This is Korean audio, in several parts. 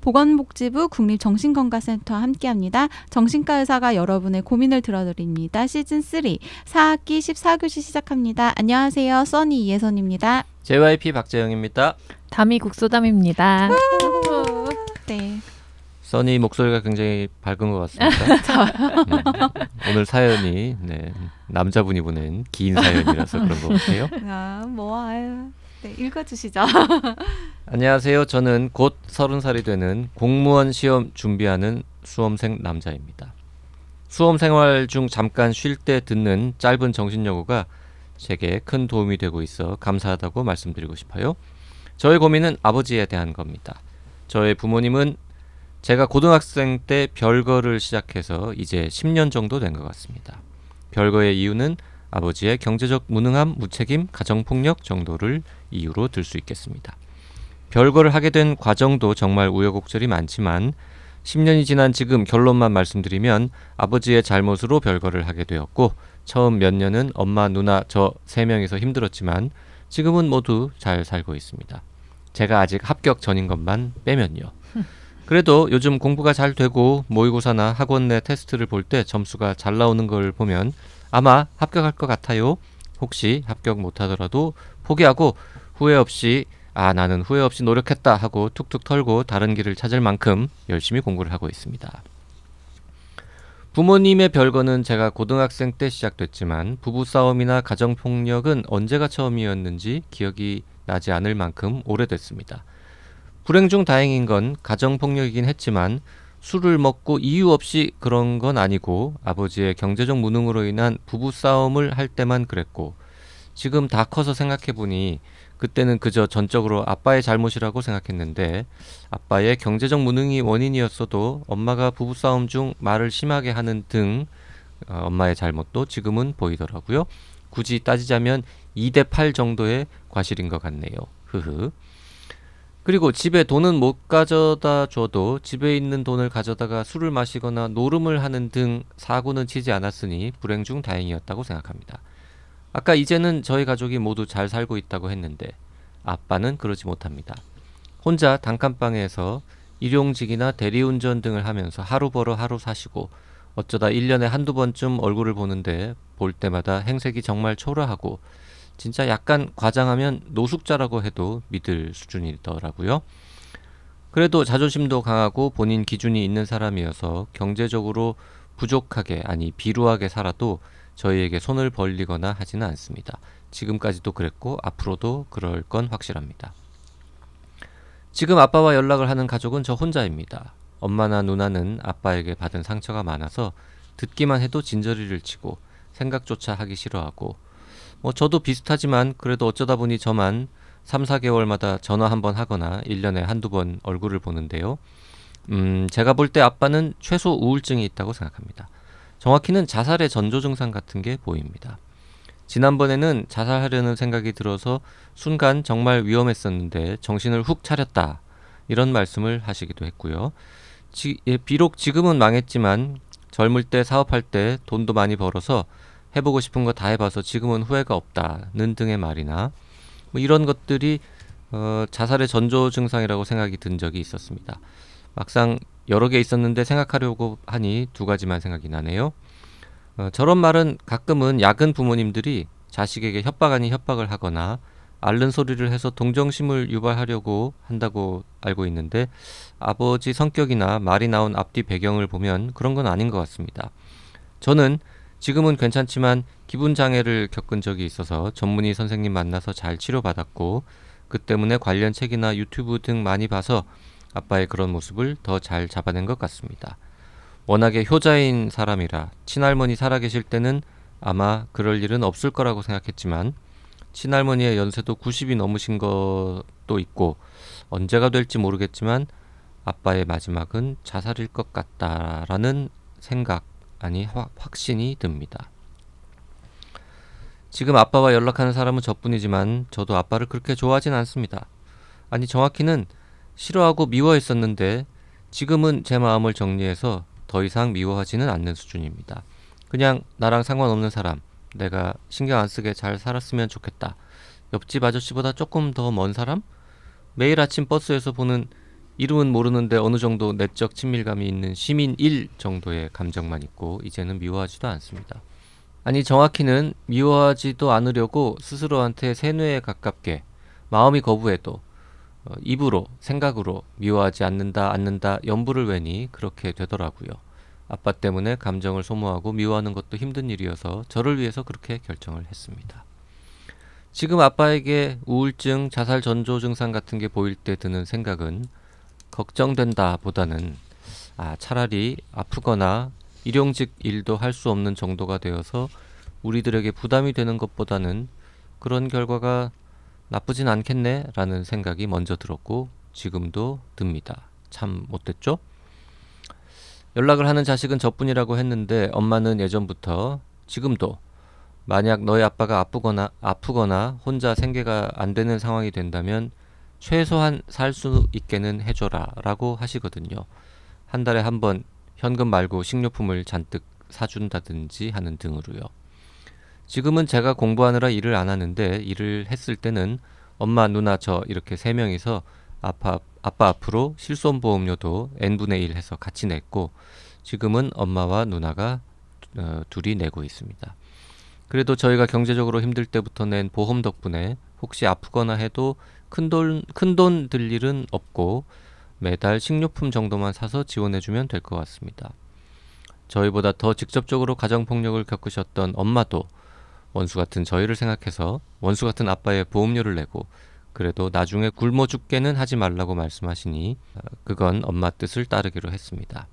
보건복지부 국립정신건강센터와 함께합니다. 정신과 의사가 여러분의 고민을 들어드립니다. 시즌 3 4학기 14교시 시작합니다. 안녕하세요. 써니 이혜선입니다. JYP 박재영입니다. 담이 국소담입니다. 네. 써니 목소리가 굉장히 밝은 것 같습니다. 네. 오늘 사연이 네. 남자분이 보낸 긴 사연이라서 그런 것 같아요. 아, 뭐 아유. 네, 읽어주시죠. 안녕하세요. 저는 곧 서른 살이 되는 공무원 시험 준비하는 수험생 남자입니다. 수험 생활 중 잠깐 쉴 때 듣는 짧은 정신여고가 제게 큰 도움이 되고 있어 감사하다고 말씀드리고 싶어요. 저의 고민은 아버지에 대한 겁니다. 저의 부모님은 제가 고등학생 때 별거를 시작해서 이제 10년 정도 된 것 같습니다. 별거의 이유는 아버지의 경제적 무능함, 무책임, 가정폭력 정도를 이유로 들 수 있겠습니다. 별거를 하게 된 과정도 정말 우여곡절이 많지만 10년이 지난 지금 결론만 말씀드리면 아버지의 잘못으로 별거를 하게 되었고 처음 몇 년은 엄마, 누나, 저 세 명이서 힘들었지만 지금은 모두 잘 살고 있습니다. 제가 아직 합격 전인 것만 빼면요. 그래도 요즘 공부가 잘 되고 모의고사나 학원 내 테스트를 볼 때 점수가 잘 나오는 걸 보면 아마 합격할 것 같아요. 혹시 합격 못하더라도 포기하고 후회 없이 아 나는 후회 없이 노력했다 하고 툭툭 털고 다른 길을 찾을 만큼 열심히 공부를 하고 있습니다. 부모님의 별거는 제가 고등학생 때 시작됐지만 부부싸움이나 가정폭력은 언제가 처음이었는지 기억이 나지 않을 만큼 오래됐습니다. 불행 중 다행인 건 가정폭력이긴 했지만 술을 먹고 이유 없이 그런 건 아니고 아버지의 경제적 무능으로 인한 부부싸움을 할 때만 그랬고 지금 다 커서 생각해보니 그때는 그저 전적으로 아빠의 잘못이라고 생각했는데 아빠의 경제적 무능이 원인이었어도 엄마가 부부싸움 중 말을 심하게 하는 등 어, 엄마의 잘못도 지금은 보이더라고요. 굳이 따지자면 2대 8 정도의 과실인 것 같네요. 흐흐. 그리고 집에 돈은 못 가져다 줘도 집에 있는 돈을 가져다가 술을 마시거나 노름을 하는 등 사고는 치지 않았으니 불행 중 다행이었다고 생각합니다. 아까 이제는 저희 가족이 모두 잘 살고 있다고 했는데 아빠는 그러지 못합니다. 혼자 단칸방에서 일용직이나 대리운전 등을 하면서 하루 벌어 하루 사시고 어쩌다 1년에 한두 번쯤 얼굴을 보는데 볼 때마다 행색이 정말 초라하고 진짜 약간 과장하면 노숙자라고 해도 믿을 수준이더라고요. 그래도 자존심도 강하고 본인 기준이 있는 사람이어서 경제적으로 부족하게 아니 비루하게 살아도 저희에게 손을 벌리거나 하지는 않습니다. 지금까지도 그랬고 앞으로도 그럴 건 확실합니다. 지금 아빠와 연락을 하는 가족은 저 혼자입니다. 엄마나 누나는 아빠에게 받은 상처가 많아서 듣기만 해도 진저리를 치고 생각조차 하기 싫어하고 뭐 저도 비슷하지만 그래도 어쩌다 보니 저만 3, 4개월마다 전화 한번 하거나 1년에 한두 번 얼굴을 보는데요. 음, 제가 볼 때 아빠는 최소 우울증이 있다고 생각합니다. 정확히는 자살의 전조 증상 같은 게 보입니다. 지난번에는 자살하려는 생각이 들어서 순간 정말 위험했었는데 정신을 훅 차렸다. 이런 말씀을 하시기도 했고요. 지, 예, 비록 지금은 망했지만 젊을 때 사업할 때 돈도 많이 벌어서 해보고 싶은 거 다 해봐서 지금은 후회가 없다는 등의 말이나 뭐 이런 것들이 어, 자살의 전조 증상이라고 생각이 든 적이 있었습니다. 막상 여러 개 있었는데 생각하려고 하니 두 가지만 생각이 나네요. 어, 저런 말은 가끔은 약은 부모님들이 자식에게 협박 아닌 협박을 하거나 앓는 소리를 해서 동정심을 유발하려고 한다고 알고 있는데 아버지 성격이나 말이 나온 앞뒤 배경을 보면 그런 건 아닌 것 같습니다. 저는 지금은 괜찮지만 기분 장애를 겪은 적이 있어서 전문의 선생님 만나서 잘 치료받았고 그 때문에 관련 책이나 유튜브 등 많이 봐서 아빠의 그런 모습을 더 잘 잡아낸 것 같습니다. 워낙에 효자인 사람이라 친할머니 살아계실 때는 아마 그럴 일은 없을 거라고 생각했지만 친할머니의 연세도 90이 넘으신 것도 있고 언제가 될지 모르겠지만 아빠의 마지막은 자살일 것 같다라는 생각 아니 화, 확신이 듭니다. 지금 아빠와 연락하는 사람은 저뿐이지만 저도 아빠를 그렇게 좋아하진 않습니다. 아니 정확히는 싫어하고 미워했었는데 지금은 제 마음을 정리해서 더 이상 미워하지는 않는 수준입니다. 그냥 나랑 상관없는 사람, 내가 신경 안 쓰게 잘 살았으면 좋겠다. 옆집 아저씨보다 조금 더 먼 사람? 매일 아침 버스에서 보는 이름은 모르는데 어느 정도 내적 친밀감이 있는 시민 1 정도의 감정만 있고 이제는 미워하지도 않습니다. 아니 정확히는 미워하지도 않으려고 스스로한테 세뇌에 가깝게 마음이 거부해도 어, 입으로 생각으로 미워하지 않는다 않는다 연불을 외니 그렇게 되더라고요. 아빠 때문에 감정을 소모하고 미워하는 것도 힘든 일이어서 저를 위해서 그렇게 결정을 했습니다. 지금 아빠에게 우울증, 자살 전조 증상 같은 게 보일 때 드는 생각은 걱정된다 보다는 아, 차라리 아프거나 일용직 일도 할 수 없는 정도가 되어서 우리들에게 부담이 되는 것보다는 그런 결과가 나쁘진 않겠네 라는 생각이 먼저 들었고 지금도 듭니다. 참 못됐죠? 연락을 하는 자식은 저뿐이라고 했는데 엄마는 예전부터 지금도 만약 너희 아빠가 아프거나 아프거나 혼자 생계가 안 되는 상황이 된다면 최소한 살 수 있게는 해줘라 라고 하시거든요. 한 달에 한 번 현금 말고 식료품을 잔뜩 사준다든지 하는 등으로요. 지금은 제가 공부하느라 일을 안 하는데 일을 했을 때는 엄마, 누나, 저 이렇게 세 명이서 아빠, 아빠 앞으로 실손보험료도 n분의 1 해서 같이 냈고 지금은 엄마와 누나가 어, 둘이 내고 있습니다. 그래도 저희가 경제적으로 힘들 때부터 낸 보험 덕분에 혹시 아프거나 해도 큰돈 큰 돈 들 일은 없고 매달 식료품 정도만 사서 지원해주면 될 것 같습니다. 저희보다 더 직접적으로 가정폭력을 겪으셨던 엄마도 원수 같은 저희를 생각해서 원수 같은 아빠의 보험료를 내고 그래도 나중에 굶어 죽게는 하지 말라고 말씀하시니 그건 엄마 뜻을 따르기로 했습니다.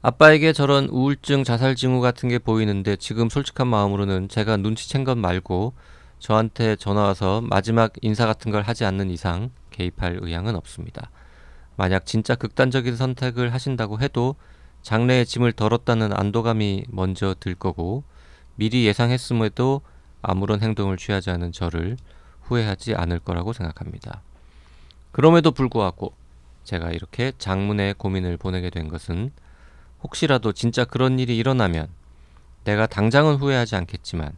아빠에게 저런 우울증 자살 징후 같은 게 보이는데 지금 솔직한 마음으로는 제가 눈치챈 것 말고 저한테 전화와서 마지막 인사 같은 걸 하지 않는 이상 개입할 의향은 없습니다. 만약 진짜 극단적인 선택을 하신다고 해도 장래의 짐을 덜었다는 안도감이 먼저 들 거고 미리 예상했음에도 아무런 행동을 취하지 않은 저를 후회하지 않을 거라고 생각합니다. 그럼에도 불구하고 제가 이렇게 장문의 고민을 보내게 된 것은 혹시라도 진짜 그런 일이 일어나면 내가 당장은 후회하지 않겠지만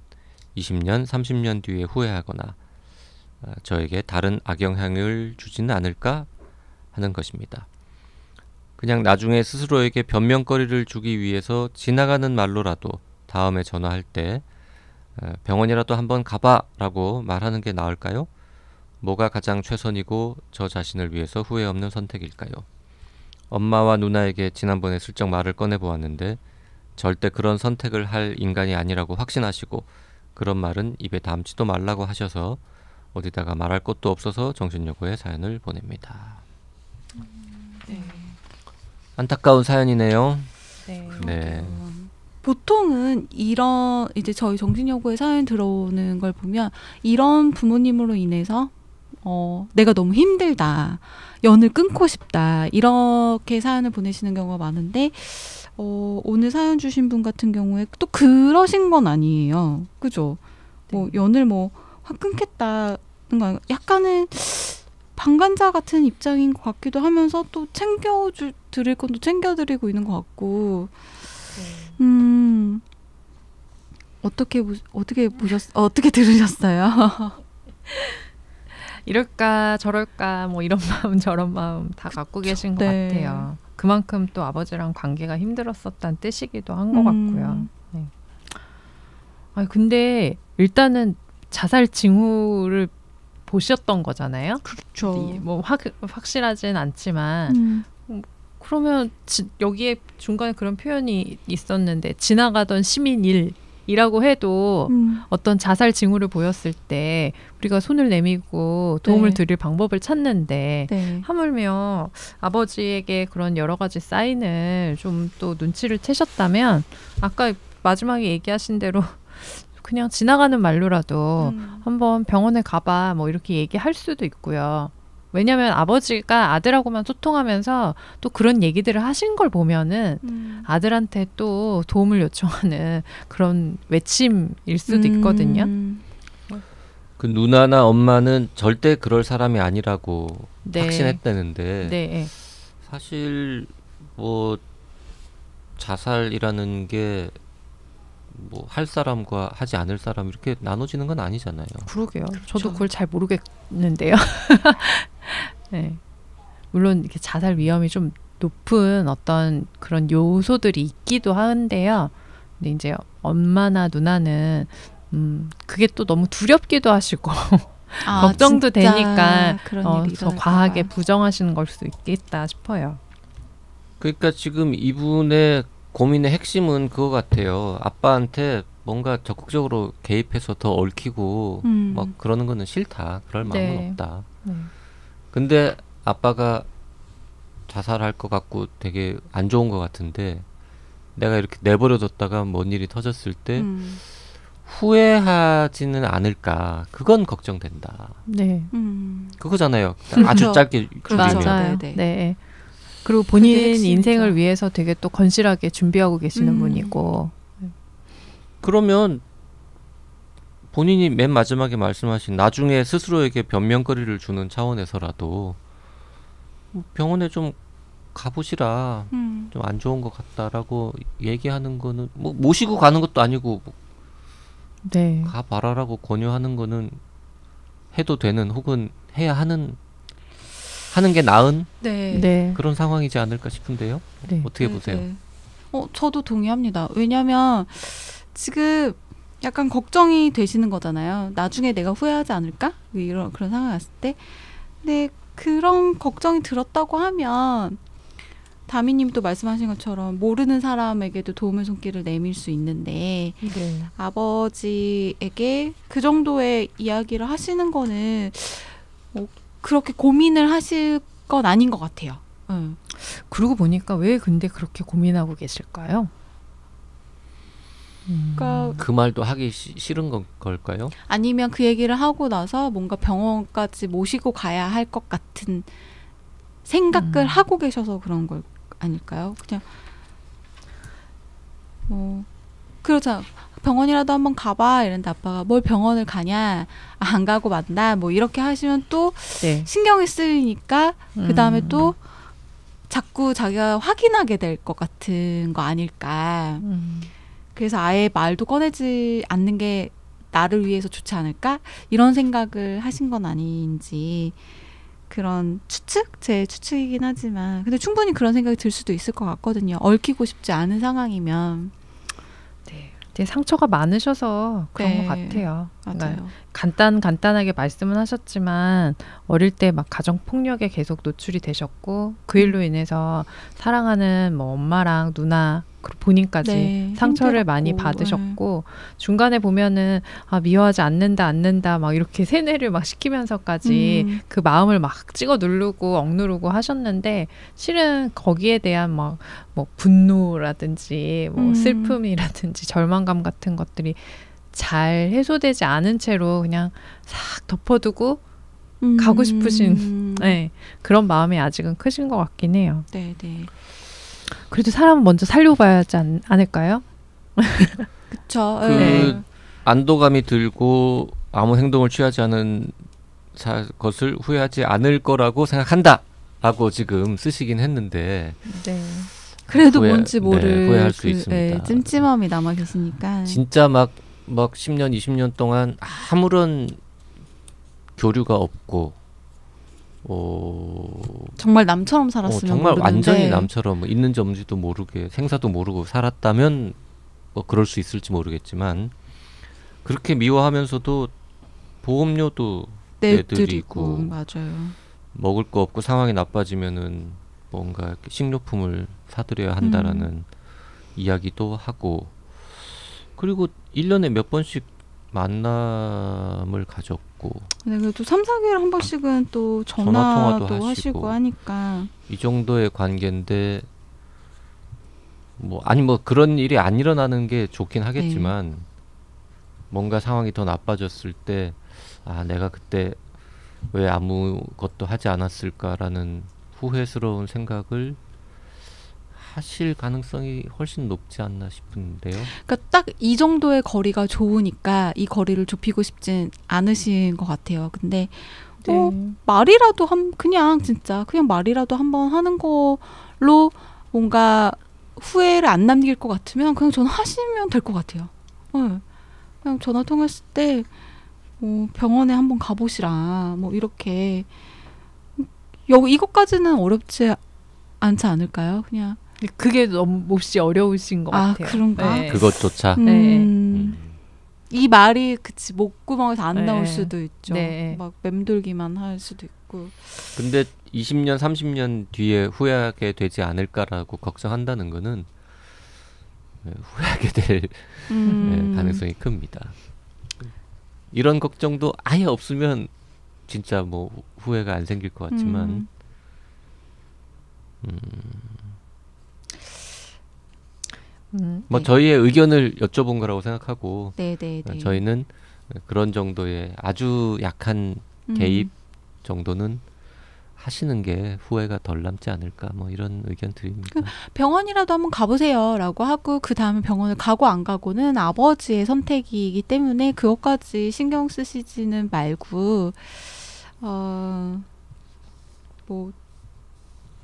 20년, 30년 뒤에 후회하거나 어, 저에게 다른 악영향을 주지는 않을까 하는 것입니다. 그냥 나중에 스스로에게 변명거리를 주기 위해서 지나가는 말로라도 다음에 전화할 때 어, 병원이라도 한번 가봐 라고 말하는 게 나을까요? 뭐가 가장 최선이고 저 자신을 위해서 후회 없는 선택일까요? 엄마와 누나에게 지난번에 슬쩍 말을 꺼내보았는데 절대 그런 선택을 할 인간이 아니라고 확신하시고 그런 말은 입에 담지도 말라고 하셔서 어디다가 말할 것도 없어서 정신여고에 사연을 보냅니다. 네. 안타까운 사연이네요. 네. 네. 보통은 이런 이제 저희 정신여고에 사연 들어오는 걸 보면 이런 부모님으로 인해서 어, 내가 너무 힘들다. 연을 끊고 싶다. 이렇게 사연을 보내시는 경우가 많은데 어, 오늘 사연 주신 분 같은 경우에 또 그러신 건 아니에요. 그죠? 네. 뭐 연을 뭐 확 끊겠다는 거 약간은 방관자 같은 입장인 것 같기도 하면서 또 챙겨 드릴 건또 챙겨 드리고 있는 것 같고. 네. 음. 어떻게 어떻게 보셨 어떻게 들으셨어요? 이럴까 저럴까 뭐 이런 마음 저런 마음 다 갖고 계신 것 네. 같아요. 그만큼 또 아버지랑 관계가 힘들었었다는 뜻이기도 한것 음. 같고요. 네. 아 근데 일단은 자살 징후를 보셨던 거잖아요. 그렇죠. 뭐 확, 확실하진 않지만 음. 그러면 지, 여기에 중간에 그런 표현이 있었는데 지나가던 시민 일 이라고 해도 음. 어떤 자살 징후를 보였을 때 우리가 손을 내밀고 도움을 네. 드릴 방법을 찾는데 네. 하물며 아버지에게 그런 여러 가지 사인을 좀 또 눈치를 채셨다면 아까 마지막에 얘기하신 대로 그냥 지나가는 말로라도 음. 한번 병원에 가봐 뭐 이렇게 얘기할 수도 있고요. 왜냐면 아버지가 아들하고만 소통하면서 또 그런 얘기들을 하신 걸 보면은 음. 아들한테 또 도움을 요청하는 그런 외침일 수도 음. 있거든요. 그 누나나 엄마는 절대 그럴 사람이 아니라고 네. 확신했다는데 네. 예. 사실 뭐 자살이라는 게 뭐 할 사람과 하지 않을 사람 이렇게 나눠지는 건 아니잖아요. 그러게요. 그렇죠. 그걸 잘 모르겠는데요. 네. 물론 이렇게 자살 위험이 좀 높은 어떤 그런 요소들이 있기도 하는데요. 근데 이제 엄마나 누나는 음 그게 또 너무 두렵기도 하시고 아, 걱정도 되니까 어, 더 과하게 부정하시는 걸 수도 있겠다 싶어요. 그러니까 지금 이분의 고민의 핵심은 그거 같아요. 아빠한테 뭔가 적극적으로 개입해서 더 얽히고 음. 막 그러는 거는 싫다. 그럴 네. 마음은 네. 없다. 네. 근데 아빠가 자살할 것 같고 되게 안 좋은 것 같은데 내가 이렇게 내버려뒀다가 뭔 일이 터졌을 때 음. 후회하지는 않을까 그건 걱정된다. 네. 음. 그거잖아요. 그렇죠. 아주 짧게 줄이면. 맞아요. 네 네, 네. 네. 그리고 본인 인생을 위해서 되게 또 건실하게 준비하고 계시는 음. 분이고. 그러면 본인이 맨 마지막에 말씀하신 나중에 스스로에게 변명거리를 주는 차원에서라도 뭐 병원에 좀 가보시라 음. 좀안 좋은 것 같다라고 얘기하는 거는 뭐 모시고 가는 것도 아니고 뭐 네. 가봐라라고 권유하는 거는 해도 되는 혹은 해야 하는 하는 게 나은 네. 네. 그런 상황이지 않을까 싶은데요. 네. 어떻게 네, 보세요? 네. 어, 저도 동의합니다. 왜냐하면 지금 약간 걱정이 되시는 거잖아요. 나중에 내가 후회하지 않을까? 이런 그런 상황이 왔을 때. 근데 그런 걱정이 들었다고 하면 다미님도 말씀하신 것처럼 모르는 사람에게도 도움의 손길을 내밀 수 있는데 네. 아버지에게 그 정도의 이야기를 하시는 거는 뭐 그렇게 고민을 하실 건 아닌 것 같아요. 응. 그러고 보니까 왜 근데 그렇게 고민하고 계실까요? 그러니까 그 말도 하기 시, 싫은 건, 걸까요? 아니면 그 얘기를 하고 나서 뭔가 병원까지 모시고 가야 할 것 같은 생각을 음. 하고 계셔서 그런 걸 아닐까요? 그냥 뭐그렇잖 병원이라도 한번 가봐 이랬데 아빠가 뭘 병원을 가냐 아, 안 가고 만다 뭐 이렇게 하시면 또 네. 신경이 쓰이니까 그 다음에 음. 또 자꾸 자기가 확인하게 될 것 같은 거 아닐까 음. 그래서 아예 말도 꺼내지 않는 게 나를 위해서 좋지 않을까? 이런 생각을 하신 건 아닌지 그런 추측? 제 추측이긴 하지만 근데 충분히 그런 생각이 들 수도 있을 것 같거든요. 얽히고 싶지 않은 상황이면 네. 상처가 많으셔서 그런 네. 것 같아요. 맞아요. 네. 간단 간단하게 말씀은 하셨지만 어릴 때 막 가정 폭력에 계속 노출이 되셨고 그 일로 인해서 사랑하는 뭐 엄마랑 누나 본인까지 네, 상처를 많이 받으셨고 네. 중간에 보면은 아 미워하지 않는다 않는다 막 이렇게 세뇌를 막 시키면서까지 음. 그 마음을 막 찍어 누르고 억누르고 하셨는데 실은 거기에 대한 막뭐 분노라든지 뭐 음. 슬픔이라든지 절망감 같은 것들이 잘 해소되지 않은 채로 그냥 싹 덮어두고 음. 가고 싶으신 음. 네, 그런 마음이 아직은 크신 것 같긴 해요. 네 네. 그래도 사람 먼저 살려봐야 지 않, 을까요 그렇죠. 그 예. 네. 안도감이 들고 아무 행동을 취하지 않은 사, 것을 후회하지 않을 거라고 생각한다라고 지금 쓰시긴 했는데. 네. 그래도 후회, 뭔지 네, 모를 네, 후회할 수 그, 있습니다. 네, 찜찜함이 남아 계시니까. 진짜 막막 막 10년, 20년 동안 아무런 교류가 없고 어 정말 남처럼 살았으면 어, 정말 모르는데. 완전히 남처럼 뭐 있는지 지도 모르게 생사도 모르고 살았다면 뭐 그럴 수 있을지 모르겠지만 그렇게 미워하면서도 보험료도 내드리고 맞아요. 먹을 거 없고 상황이 나빠지면은 뭔가 식료품을 사드려야 한다라는 음. 이야기도 하고 그리고 일년에몇 번씩 만남을 가졌고. 네, 그래도 3, 4개월 한 번씩은 또 전화도 전화 하시고, 하니까. 이 정도의 관계인데 뭐 아니 뭐 그런 일이 안 일어나는 게 좋긴 하겠지만 네. 뭔가 상황이 더 나빠졌을 때 아 내가 그때 왜 아무것도 하지 않았을까라는 후회스러운 생각을 하실 가능성이 훨씬 높지 않나 싶은데요. 그러니까 딱 이 정도의 거리가 좋으니까 이 거리를 좁히고 싶진 않으신 것 같아요. 근데 어, 네. 말이라도 한 그냥 진짜 그냥 말이라도 한번 하는 걸로 뭔가 후회를 안 남길 것 같으면 그냥 전화 하시면 될 것 같아요. 네. 그냥 전화 통했을 때뭐 병원에 한번 가보시라 뭐 이렇게 음, 여 이것까지는 어렵지 않지 않을까요? 그냥 그게 너무 몹시 어려우신 것 아, 같아요. 그런가? 네. 그것조차. 음. 네. 이 말이 그치 목구멍에서 안 네. 나올 수도 있죠. 네. 막 맴돌기만 할 수도 있고. 근데 20년, 30년 뒤에 후회하게 되지 않을까라고 걱정한다는 거는 후회하게 될 음. 네, 가능성이 큽니다. 이런 걱정도 아예 없으면 진짜 뭐 후회가 안 생길 것 같지만 음. 음. 음, 뭐 네. 저희의 의견을 여쭤본 거라고 생각하고 네, 네, 네. 어, 저희는 그런 정도의 아주 약한 음. 개입 정도는 하시는 게 후회가 덜 남지 않을까 뭐 이런 의견 드립니다. 그 병원이라도 한번 가보세요라고 하고 그 다음에 병원을 가고 안 가고는 아버지의 선택이기 때문에 그것까지 신경 쓰시지는 말고 어뭐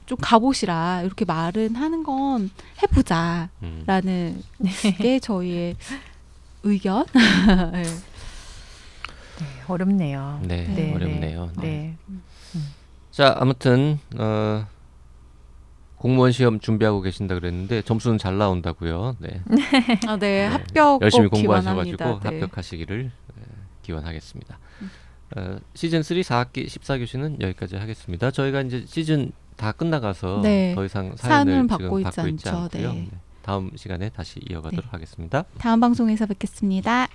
좀 가보시라 이렇게 말은 하는 건 해보자라는 음. 게 저희의 의견. 음. 네. 네, 어렵네요. 네, 네 어렵네요. 네. 네. 네. 음. 자 아무튼 어, 공무원 시험 준비하고 계신다 그랬는데 점수는 잘 나온다고요. 네. 아, 네, 네. 합격 열심히 공부하셔가지고 기합 합격하시기를 기원하겠습니다. 음. 어, 시즌 3 4학기 14교시는 여기까지 하겠습니다. 저희가 이제 시즌 다 끝나가서 네. 더 이상 사연을, 사연을 받고, 있지 받고 있지 않고요. 네. 네. 다음 시간에 다시 이어가도록 네. 하겠습니다. 다음 방송에서 뵙겠습니다.